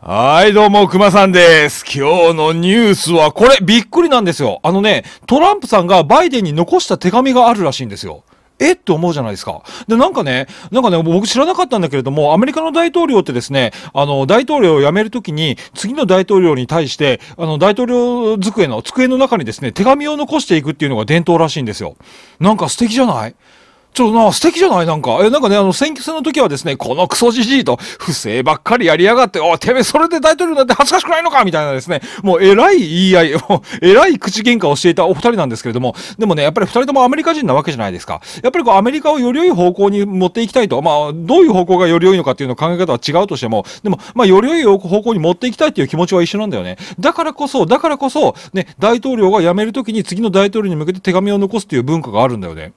はい、どうも、熊さんです。今日のニュースは、これ、びっくりなんですよ。あのね、トランプさんがバイデンに残した手紙があるらしいんですよ。えって思うじゃないですか。で、なんかね、なんかね、僕知らなかったんだけれども、アメリカの大統領ってですね、あの、大統領を辞めるときに、次の大統領に対して、あの、大統領机の、机の中にですね、手紙を残していくっていうのが伝統らしいんですよ。なんか素敵じゃないちょっとな、素敵じゃないなんか。え、なんかね、あの、選挙戦の時はですね、このクソじじいと、不正ばっかりやりやがって、おてめえ、それで大統領なんて恥ずかしくないのかみたいなですね、もう、えらい言い合い、もう、えらい口喧嘩をしていたお二人なんですけれども、でもね、やっぱり二人ともアメリカ人なわけじゃないですか。やっぱりこう、アメリカをより良い方向に持っていきたいと、まあ、どういう方向がより良いのかっていうの考え方は違うとしても、でも、まあ、より良い方向に持っていきたいっていう気持ちは一緒なんだよね。だからこそ、だからこそ、ね、大統領が辞める時に次の大統領に向けて手紙を残すっていう文化があるんだよね。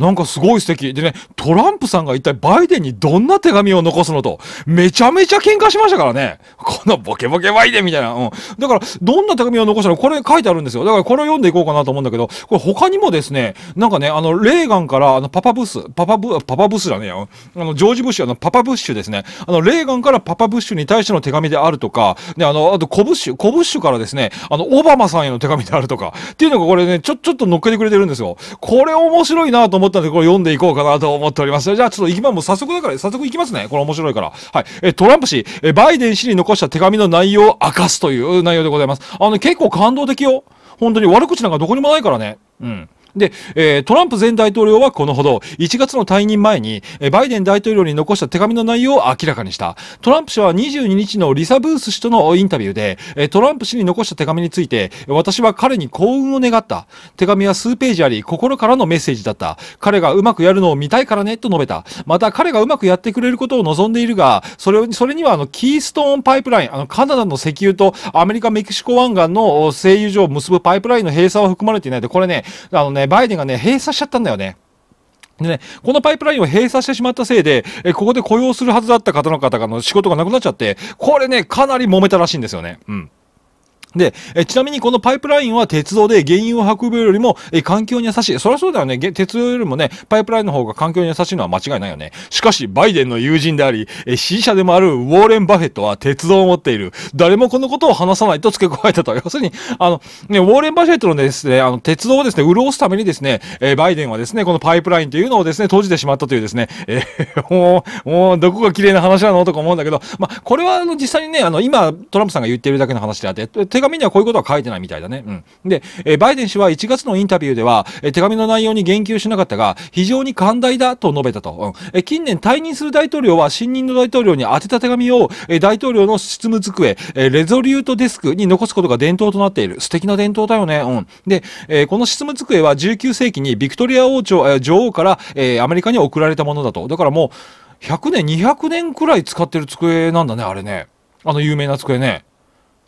なんかすごい素敵。でね、トランプさんが一体バイデンにどんな手紙を残すのと、めちゃめちゃ喧嘩しましたからね。このボケボケバイデンみたいな。うん。だから、どんな手紙を残したのこれ書いてあるんですよ。だからこれを読んでいこうかなと思うんだけど、これ他にもですね、なんかね、あの、レーガンから、あの、パパブス、パパブ、パパブスだねあの、ジョージ・ブッシュ、あの、パパブッシュですね。あの、レーガンからパパブッシュに対しての手紙であるとか、ね、あの、あと、コブッシュ、コブッシュからですね、あの、オバマさんへの手紙であるとか、っていうのがこれね、ちょ、ちょっと乗っけてくれてるんですよ。これ面白いなと思って、ったので、これ読んでいこうかなと思っております。じゃあ、ちょっと行きます。もう早速だから、早速行きますね。これ面白いから。はい。え、トランプ氏、え、バイデン氏に残した手紙の内容を明かすという内容でございます。あの、結構感動的よ。本当に悪口なんかどこにもないからね。うん。で、えー、トランプ前大統領はこのほど、1月の退任前に、バイデン大統領に残した手紙の内容を明らかにした。トランプ氏は22日のリサ・ブース氏とのインタビューで、トランプ氏に残した手紙について、私は彼に幸運を願った。手紙は数ページあり、心からのメッセージだった。彼がうまくやるのを見たいからね、と述べた。また、彼がうまくやってくれることを望んでいるが、それを、それにはあの、キーストーンパイプライン、あの、カナダの石油とアメリカ・メキシコ湾岸の製油所を結ぶパイプラインの閉鎖は含まれていないで、これね、あのね、ね、バイデンがね、閉鎖しちゃったんだよね。でね、このパイプラインを閉鎖してしまったせいで、えここで雇用するはずだった方の方の仕事がなくなっちゃって、これね、かなり揉めたらしいんですよね。うん。で、えちなみにこのパイプラインは鉄道で原油を運ぶよりも、え環境に優しい。そりゃそうだよね。鉄道よりもね、パイプラインの方が環境に優しいのは間違いないよね。しかし、バイデンの友人であり、え支持者でもあるウォーレン・バフェットは鉄道を持っている。誰もこのことを話さないと付け加えたと。要するに、あの、ね、ウォーレン・バフェットのですね、あの、鉄道をですね、潤すためにですね、えバイデンはですね、このパイプラインというのをですね、閉じてしまったというですね、えー、もう、もう、どこが綺麗な話なのとか思うんだけど、まこれは、あの、実際にね、あの、今、トランプさんが言っているだけの話であって、手紙にはこういうことは書いてないみたいだね。うん、で、えバイデン氏は1月のインタビューでは、え手紙の内容に言及しなかったが、非常に寛大だと述べたと。うん、え近年退任する大統領は新任の大統領に宛てた手紙を、え大統領の執務机、えレゾリュートデスクに残すことが伝統となっている。素敵な伝統だよね。うん、で、えこの執務机は19世紀にビクトリア王朝、え女王から、えアメリカに送られたものだと。だからもう、100年、200年くらい使ってる机なんだね、あれね。あの有名な机ね。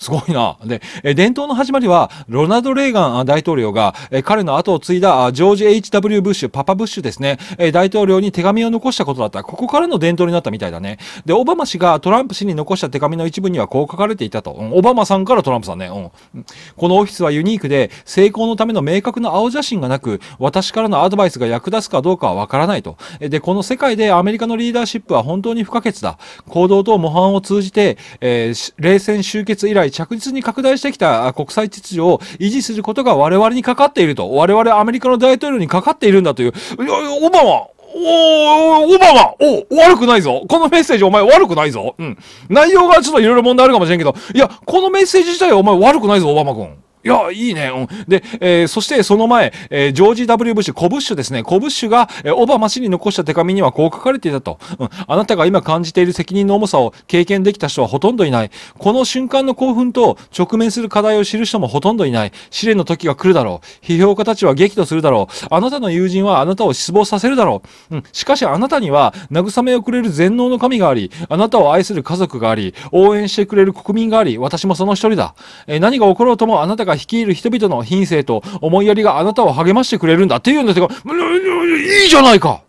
すごいな。で、伝統の始まりは、ロナルド・レーガン大統領が、彼の後を継いだジョージ・ H.W. ブッシュ、パパ・ブッシュですね、大統領に手紙を残したことだった。ここからの伝統になったみたいだね。で、オバマ氏がトランプ氏に残した手紙の一部にはこう書かれていたと。オバマさんからトランプさんね、うん。このオフィスはユニークで、成功のための明確な青写真がなく、私からのアドバイスが役立つかどうかはわからないと。で、この世界でアメリカのリーダーシップは本当に不可欠だ。行動と模範を通じて、えー、冷戦終結以来着実に拡大してきた国際秩序を維持することが我々にかかっていると。我々アメリカの大統領にかかっているんだという。いやオバマおー、オバマお悪くないぞこのメッセージお前悪くないぞうん。内容がちょっといろいろ問題あるかもしれんけど、いや、このメッセージ自体お前悪くないぞ、オバマ君。いや、いいね。うん。で、えー、そしてその前、えー、ジョージ・ W・ ブッシュ、コブッシュですね。コブッシュが、えー、オバマ氏に残した手紙にはこう書かれていたと。うん。あなたが今感じている責任の重さを経験できた人はほとんどいない。この瞬間の興奮と直面する課題を知る人もほとんどいない。試練の時が来るだろう。批評家たちは激怒するだろう。あなたの友人はあなたを失望させるだろう。うん。しかしあなたには慰めをくれる全能の神があり、あなたを愛する家族があり、応援してくれる国民があり、私もその一人だ。えー、何が起ころうともあなたがが率いる人々の品性と思いやりがあなたを励ましてくれるんだっていうんですが、いいじゃないか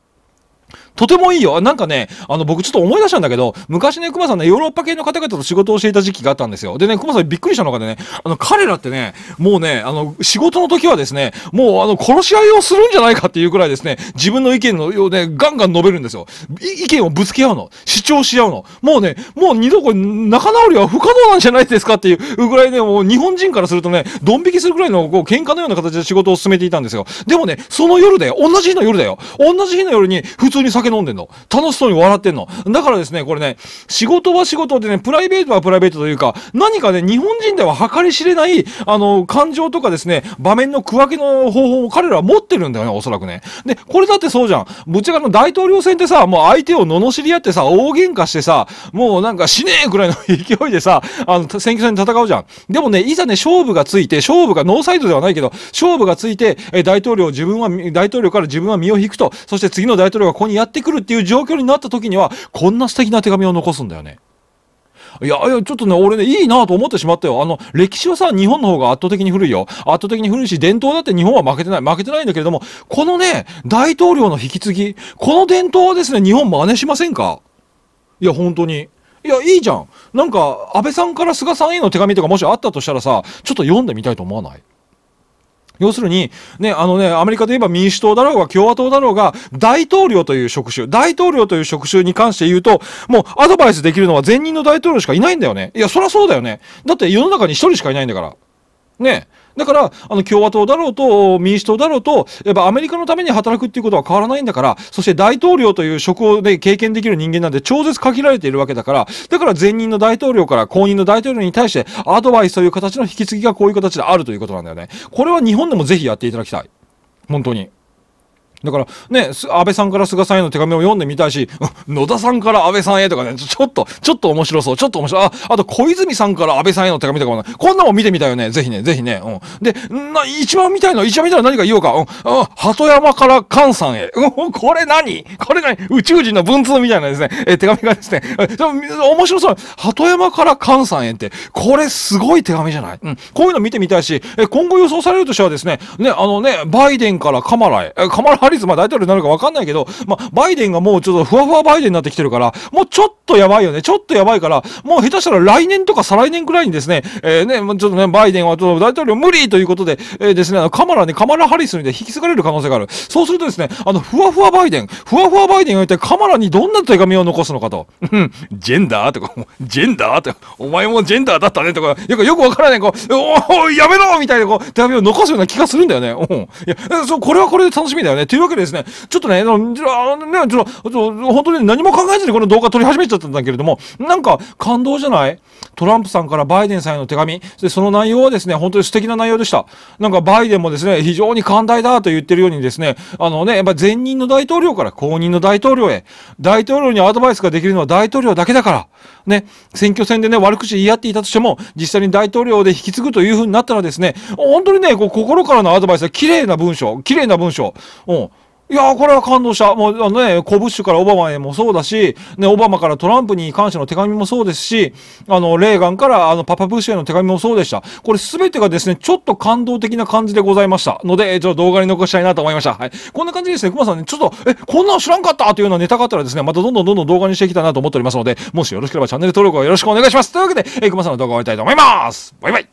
とてもいいよ。なんかね、あの、僕ちょっと思い出したんだけど、昔ね、熊さんね、ヨーロッパ系の方々と仕事をしていた時期があったんですよ。でね、熊さんびっくりしたのがね、あの、彼らってね、もうね、あの、仕事の時はですね、もう、あの、殺し合いをするんじゃないかっていうくらいですね、自分の意見の、をね、ガンガン述べるんですよ。意見をぶつけ合うの。主張し合うの。もうね、もう二度これ、仲直りは不可能なんじゃないですかっていうぐらいね、もう日本人からするとね、ドン引きするくらいの、こう、喧嘩のような形で仕事を進めていたんですよ。でもね、その夜だよ。同じ日の夜だよ。同じ日の夜に、普通に酒飲んでんの。楽しそうに笑ってんの。だからですね、これね、仕事は仕事でね、プライベートはプライベートというか、何かね、日本人では計り知れない、あの、感情とかですね、場面の区分けの方法を彼らは持ってるんだよね、おそらくね。で、これだってそうじゃん。ぶっちゃけの大統領選ってさ、もう相手を罵り合ってさ、大喧嘩してさ、もうなんか死ねえくらいの勢いでさ、あの、選挙戦で戦うじゃん。でもね、いざね、勝負がついて、勝負がノーサイドではないけど、勝負がついて、え大統領自分は、大統領から自分は身を引くと、そして次の大統領がここにやってってくるっていう状況になった時には、こんな素敵な手紙を残すんだよね。いや、いや、ちょっとね、俺ね、いいなと思ってしまったよ。あの、歴史はさ、日本の方が圧倒的に古いよ。圧倒的に古いし、伝統だって日本は負けてない。負けてないんだけれども、このね、大統領の引き継ぎ、この伝統はですね、日本真似しませんかいや、本当に。いや、いいじゃん。なんか、安倍さんから菅さんへの手紙とかもしあったとしたらさ、ちょっと読んでみたいと思わない要するに、ね、あのね、アメリカで言えば民主党だろうが共和党だろうが、大統領という職種、大統領という職種に関して言うと、もうアドバイスできるのは前任の大統領しかいないんだよね。いや、そりゃそうだよね。だって世の中に一人しかいないんだから。ね。だから、あの、共和党だろうと、民主党だろうと、やっぱアメリカのために働くっていうことは変わらないんだから、そして大統領という職をで経験できる人間なんて超絶限られているわけだから、だから前任の大統領から後任の大統領に対して、アドバイスという形の引き継ぎがこういう形であるということなんだよね。これは日本でもぜひやっていただきたい。本当に。だからね、安倍さんから菅さんへの手紙を読んでみたいし、野田さんから安倍さんへとかね、ちょっと、ちょっと面白そう、ちょっと面白あ、あと小泉さんから安倍さんへの手紙とかも、こんなもん見てみたいよね。ぜひね、ぜひね。うん。で、な、一番見たいの、一番見たいの何か言おうか。うん。鳩山から菅さんへ。うん、これ何これ何宇宙人の文通みたいなですね、え、手紙がですね、面白そう。鳩山から菅さんへって、これすごい手紙じゃないうん。こういうの見てみたいし、え、今後予想されるとしてはですね、ね、あのね、バイデンからカマラへ、カマラリス、まあ、大統領になるか分かんないけど、まあ、バイデンがもうちょっとふわふわバイデンになってきてるから、もうちょっとやばいよね。ちょっとやばいから、もう下手したら来年とか再来年くらいにですね、えー、ね、ちょっとね、バイデンはちょっと大統領無理ということで、えー、ですね、カマラね、カマラハリスにで引き継がれる可能性がある。そうするとですね、あの、ふわふわバイデン、ふわふわバイデンが一体カマラにどんな手紙を残すのかと。ジェンダーとか、ジェンダーとか、お前もジェンダーだったねとか、よく、よくわからない、こう、おおやめろみたいな、こう、手紙を残すような気がするんだよね。うん。いや、そう、これはこれで楽しみだよね。というわけでですね、ちょっとね、あの、ね、ちょっと、本当に何も考えずにこの動画撮り始めちゃったんだけれども、なんか感動じゃないトランプさんからバイデンさんへの手紙。で、その内容はですね、本当に素敵な内容でした。なんかバイデンもですね、非常に寛大だと言ってるようにですね、あのね、やっぱ前任の大統領から後任の大統領へ、大統領にアドバイスができるのは大統領だけだから、ね、選挙戦でね、悪口言い合っていたとしても、実際に大統領で引き継ぐというふうになったらですね、本当にね、こう心からのアドバイスは綺麗な文章、綺麗な文章、うん、いやー、これは感動した。もう、あのね、コブッシュからオバマへもそうだし、ね、オバマからトランプに関しての手紙もそうですし、あの、レーガンからあの、パパブッシュへの手紙もそうでした。これすべてがですね、ちょっと感動的な感じでございました。ので、ちょっと動画に残したいなと思いました。はい。こんな感じですね、熊さんね、ちょっと、え、こんなの知らんかったというようなネタがあったらですね、またどんどんどんどん動画にしていきたいなと思っておりますので、もしよろしければチャンネル登録をよろしくお願いします。というわけで、え、熊さんの動画を終わりたいと思います。バイバイ。